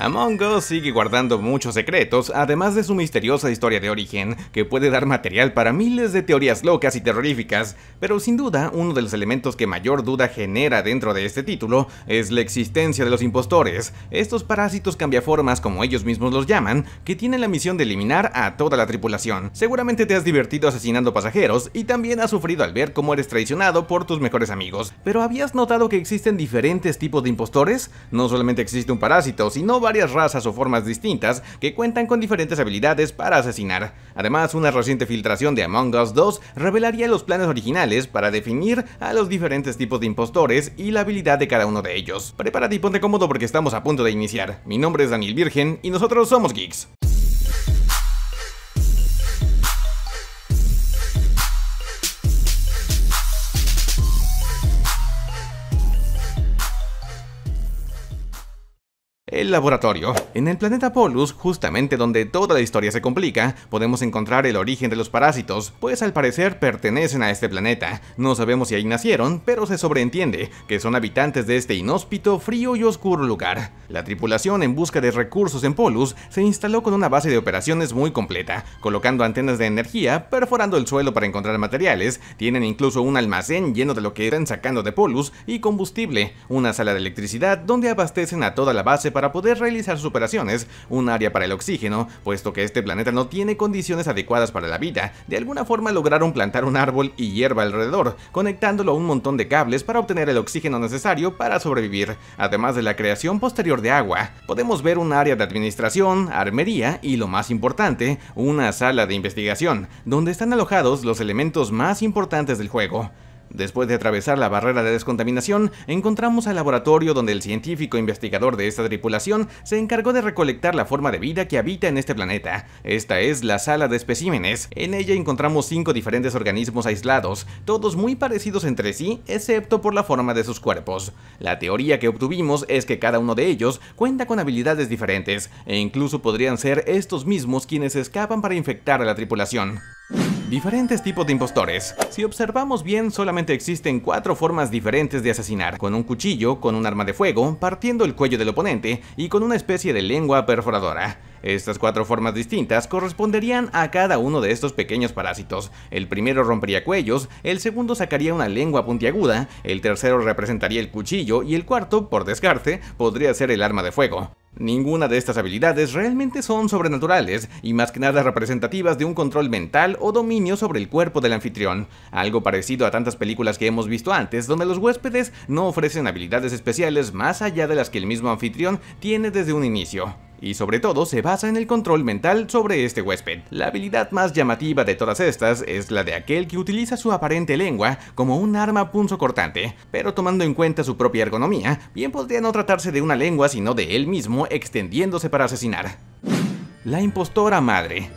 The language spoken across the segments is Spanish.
Among Us sigue guardando muchos secretos, además de su misteriosa historia de origen, que puede dar material para miles de teorías locas y terroríficas, pero sin duda uno de los elementos que mayor duda genera dentro de este título es la existencia de los impostores, estos parásitos cambiaformas como ellos mismos los llaman, que tienen la misión de eliminar a toda la tripulación. Seguramente te has divertido asesinando pasajeros y también has sufrido al ver cómo eres traicionado por tus mejores amigos, pero ¿habías notado que existen diferentes tipos de impostores? No solamente existe un parásito, sino varias razas o formas distintas que cuentan con diferentes habilidades para asesinar. Además, una reciente filtración de Among Us 2 revelaría los planes originales para definir a los diferentes tipos de impostores y la habilidad de cada uno de ellos. Prepárate y ponte cómodo porque estamos a punto de iniciar. Mi nombre es Daniel Virgen y nosotros somos Geeks. El laboratorio. En el planeta Polus, justamente donde toda la historia se complica, podemos encontrar el origen de los parásitos, pues al parecer pertenecen a este planeta. No sabemos si ahí nacieron, pero se sobreentiende que son habitantes de este inhóspito, frío y oscuro lugar. La tripulación en busca de recursos en Polus se instaló con una base de operaciones muy completa, colocando antenas de energía, perforando el suelo para encontrar materiales, tienen incluso un almacén lleno de lo que están sacando de Polus y combustible, una sala de electricidad donde abastecen a toda la base para poder realizar sus operaciones, un área para el oxígeno, puesto que este planeta no tiene condiciones adecuadas para la vida, de alguna forma lograron plantar un árbol y hierba alrededor, conectándolo a un montón de cables para obtener el oxígeno necesario para sobrevivir, además de la creación posterior de agua. Podemos ver un área de administración, armería y lo más importante, una sala de investigación, donde están alojados los elementos más importantes del juego. Después de atravesar la barrera de descontaminación, encontramos al laboratorio donde el científico investigador de esta tripulación se encargó de recolectar la forma de vida que habita en este planeta. Esta es la sala de especímenes. En ella encontramos cinco diferentes organismos aislados, todos muy parecidos entre sí, excepto por la forma de sus cuerpos. La teoría que obtuvimos es que cada uno de ellos cuenta con habilidades diferentes, e incluso podrían ser estos mismos quienes escapan para infectar a la tripulación. Diferentes tipos de impostores. Si observamos bien, solamente existen cuatro formas diferentes de asesinar. Con un cuchillo, con un arma de fuego, partiendo el cuello del oponente y con una especie de lengua perforadora. Estas cuatro formas distintas corresponderían a cada uno de estos pequeños parásitos. El primero rompería cuellos, el segundo sacaría una lengua puntiaguda, el tercero representaría el cuchillo y el cuarto, por descarte, podría ser el arma de fuego. Ninguna de estas habilidades realmente son sobrenaturales y más que nada representativas de un control mental o dominio sobre el cuerpo del anfitrión, algo parecido a tantas películas que hemos visto antes donde los huéspedes no ofrecen habilidades especiales más allá de las que el mismo anfitrión tiene desde un inicio y sobre todo se basa en el control mental sobre este huésped. La habilidad más llamativa de todas estas es la de aquel que utiliza su aparente lengua como un arma punzo cortante, pero tomando en cuenta su propia ergonomía, bien podría no tratarse de una lengua sino de él mismo extendiéndose para asesinar. La impostora madre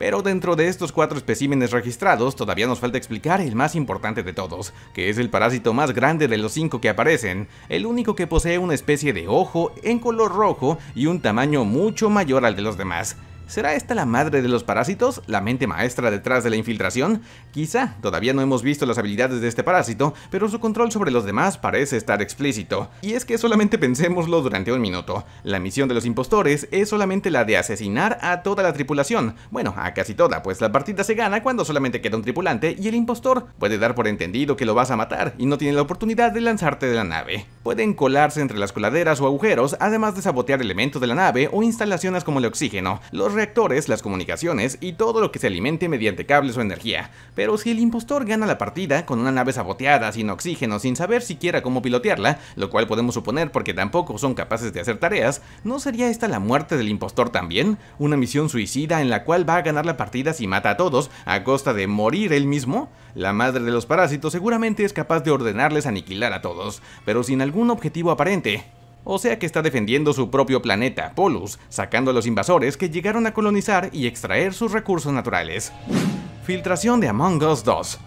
pero dentro de estos cuatro especímenes registrados, todavía nos falta explicar el más importante de todos, que es el parásito más grande de los cinco que aparecen, el único que posee una especie de ojo en color rojo y un tamaño mucho mayor al de los demás. ¿Será esta la madre de los parásitos? ¿La mente maestra detrás de la infiltración? Quizá, todavía no hemos visto las habilidades de este parásito, pero su control sobre los demás parece estar explícito. Y es que solamente pensémoslo durante un minuto. La misión de los impostores es solamente la de asesinar a toda la tripulación. Bueno, a casi toda, pues la partida se gana cuando solamente queda un tripulante y el impostor puede dar por entendido que lo vas a matar y no tiene la oportunidad de lanzarte de la nave pueden colarse entre las coladeras o agujeros, además de sabotear elementos de la nave o instalaciones como el oxígeno, los reactores, las comunicaciones y todo lo que se alimente mediante cables o energía. Pero si el impostor gana la partida con una nave saboteada, sin oxígeno, sin saber siquiera cómo pilotearla, lo cual podemos suponer porque tampoco son capaces de hacer tareas, ¿no sería esta la muerte del impostor también? Una misión suicida en la cual va a ganar la partida si mata a todos, a costa de morir él mismo? la madre de los parásitos, seguramente es capaz de ordenarles aniquilar a todos, pero sin algún objetivo aparente. O sea que está defendiendo su propio planeta, Polus, sacando a los invasores que llegaron a colonizar y extraer sus recursos naturales. Filtración de Among Us 2.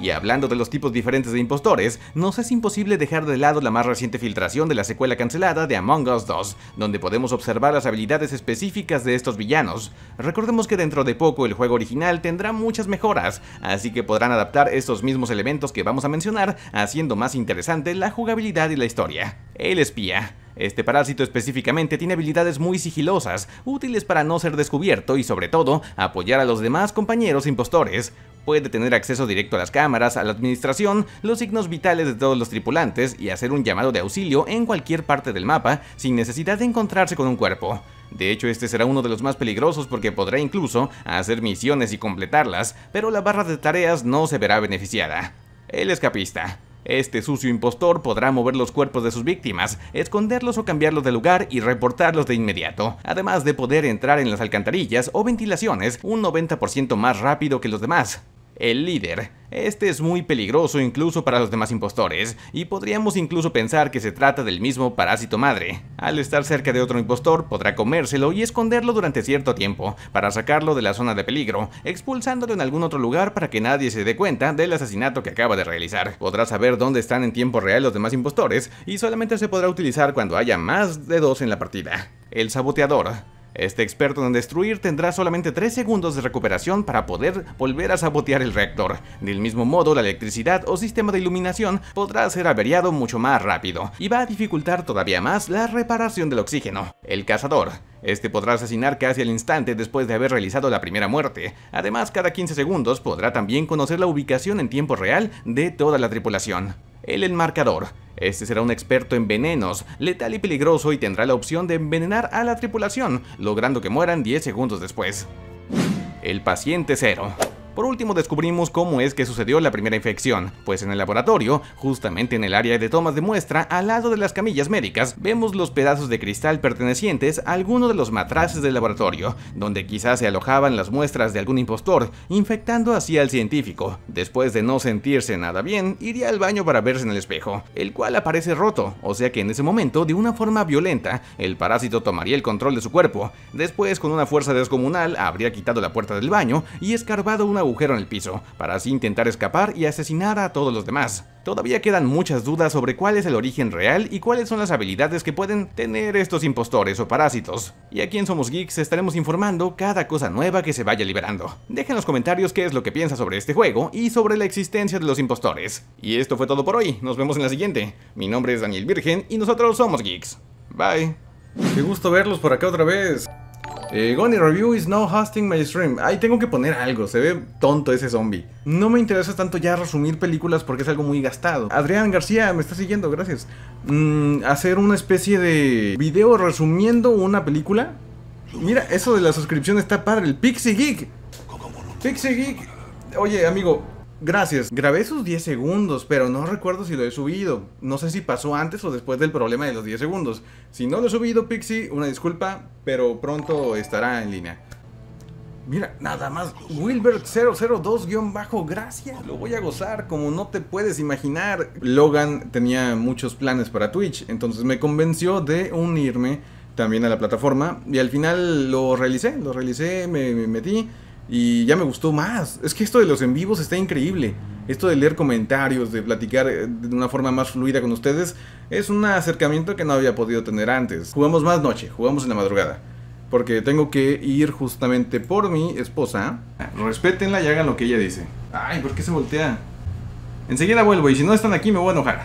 Y hablando de los tipos diferentes de impostores, nos es imposible dejar de lado la más reciente filtración de la secuela cancelada de Among Us 2, donde podemos observar las habilidades específicas de estos villanos. Recordemos que dentro de poco el juego original tendrá muchas mejoras, así que podrán adaptar estos mismos elementos que vamos a mencionar, haciendo más interesante la jugabilidad y la historia. El espía. Este parásito específicamente tiene habilidades muy sigilosas, útiles para no ser descubierto y sobre todo apoyar a los demás compañeros impostores puede tener acceso directo a las cámaras, a la administración, los signos vitales de todos los tripulantes y hacer un llamado de auxilio en cualquier parte del mapa sin necesidad de encontrarse con un cuerpo. De hecho, este será uno de los más peligrosos porque podrá incluso hacer misiones y completarlas, pero la barra de tareas no se verá beneficiada. El escapista. Este sucio impostor podrá mover los cuerpos de sus víctimas, esconderlos o cambiarlos de lugar y reportarlos de inmediato, además de poder entrar en las alcantarillas o ventilaciones un 90% más rápido que los demás el líder. Este es muy peligroso incluso para los demás impostores, y podríamos incluso pensar que se trata del mismo parásito madre. Al estar cerca de otro impostor, podrá comérselo y esconderlo durante cierto tiempo, para sacarlo de la zona de peligro, expulsándolo en algún otro lugar para que nadie se dé cuenta del asesinato que acaba de realizar. Podrá saber dónde están en tiempo real los demás impostores, y solamente se podrá utilizar cuando haya más de dos en la partida. El saboteador. Este experto en destruir tendrá solamente 3 segundos de recuperación para poder volver a sabotear el reactor. Del mismo modo, la electricidad o sistema de iluminación podrá ser averiado mucho más rápido y va a dificultar todavía más la reparación del oxígeno. El cazador. Este podrá asesinar casi al instante después de haber realizado la primera muerte. Además, cada 15 segundos podrá también conocer la ubicación en tiempo real de toda la tripulación el enmarcador. Este será un experto en venenos, letal y peligroso y tendrá la opción de envenenar a la tripulación, logrando que mueran 10 segundos después. El paciente cero. Por último descubrimos cómo es que sucedió la primera infección, pues en el laboratorio, justamente en el área de tomas de muestra, al lado de las camillas médicas, vemos los pedazos de cristal pertenecientes a alguno de los matraces del laboratorio, donde quizás se alojaban las muestras de algún impostor, infectando así al científico. Después de no sentirse nada bien, iría al baño para verse en el espejo, el cual aparece roto, o sea que en ese momento, de una forma violenta, el parásito tomaría el control de su cuerpo. Después, con una fuerza descomunal, habría quitado la puerta del baño y escarbado una agujero en el piso, para así intentar escapar y asesinar a todos los demás. Todavía quedan muchas dudas sobre cuál es el origen real y cuáles son las habilidades que pueden tener estos impostores o parásitos. Y aquí en Somos Geeks estaremos informando cada cosa nueva que se vaya liberando. Deja en los comentarios qué es lo que piensas sobre este juego y sobre la existencia de los impostores. Y esto fue todo por hoy, nos vemos en la siguiente. Mi nombre es Daniel Virgen y nosotros somos Geeks. Bye. Qué gusto verlos por acá otra vez. Eh, Review is now hosting my stream. Ahí tengo que poner algo, se ve tonto ese zombie. No me interesa tanto ya resumir películas porque es algo muy gastado. Adrián García, me está siguiendo, gracias. Mm, hacer una especie de video resumiendo una película. Mira, eso de la suscripción está padre, el Pixie Geek. Pixie Geek. Oye, amigo, Gracias. Grabé esos 10 segundos, pero no recuerdo si lo he subido. No sé si pasó antes o después del problema de los 10 segundos. Si no lo he subido, Pixie, una disculpa, pero pronto estará en línea. Mira, nada más, Wilbert002-bajo, gracias, lo voy a gozar, como no te puedes imaginar. Logan tenía muchos planes para Twitch, entonces me convenció de unirme también a la plataforma y al final lo realicé, lo realicé, me metí y ya me gustó más. Es que esto de los en vivos está increíble. Esto de leer comentarios, de platicar eh, de una forma más fluida con ustedes, es un acercamiento que no había podido tener antes. Jugamos más noche, jugamos en la madrugada. Porque tengo que ir justamente por mi esposa. Respétenla y hagan lo que ella dice. Ay, ¿por qué se voltea? Enseguida vuelvo y si no están aquí me voy a enojar.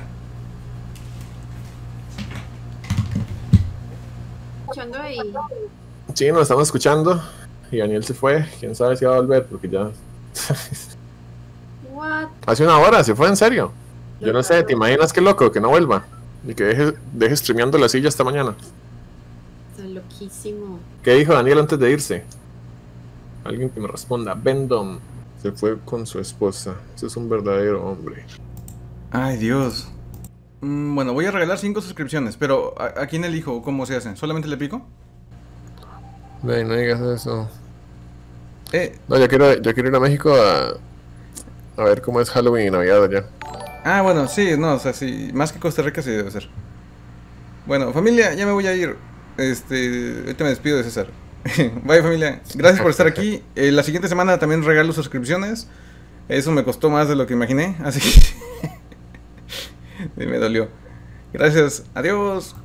Sí, nos estamos escuchando. Daniel se fue. Quién sabe si va a volver, porque ya. What? Hace una hora se fue, en serio. Yo no sé, ¿te imaginas qué loco que no vuelva? Y que deje, deje streameando la silla esta mañana. Está loquísimo. ¿Qué dijo Daniel antes de irse? Alguien que me responda. Vendom se fue con su esposa. Ese es un verdadero hombre. Ay, Dios. Mm, bueno, voy a regalar Cinco suscripciones, pero ¿a, quién elijo? ¿Cómo se hacen? ¿Solamente le pico? no digas eso. Eh. No, yo quiero, yo quiero ir a México a, ver cómo es Halloween y Navidad allá. Ah, bueno, sí, no, o sea, sí, más que Costa Rica sí debe ser. Bueno, familia, ya me voy a ir. Este, ahorita me despido de César. Bye familia, gracias por estar aquí. Eh, la siguiente semana también regalo suscripciones. Eso me costó más de lo que imaginé, así que me dolió. Gracias, adiós.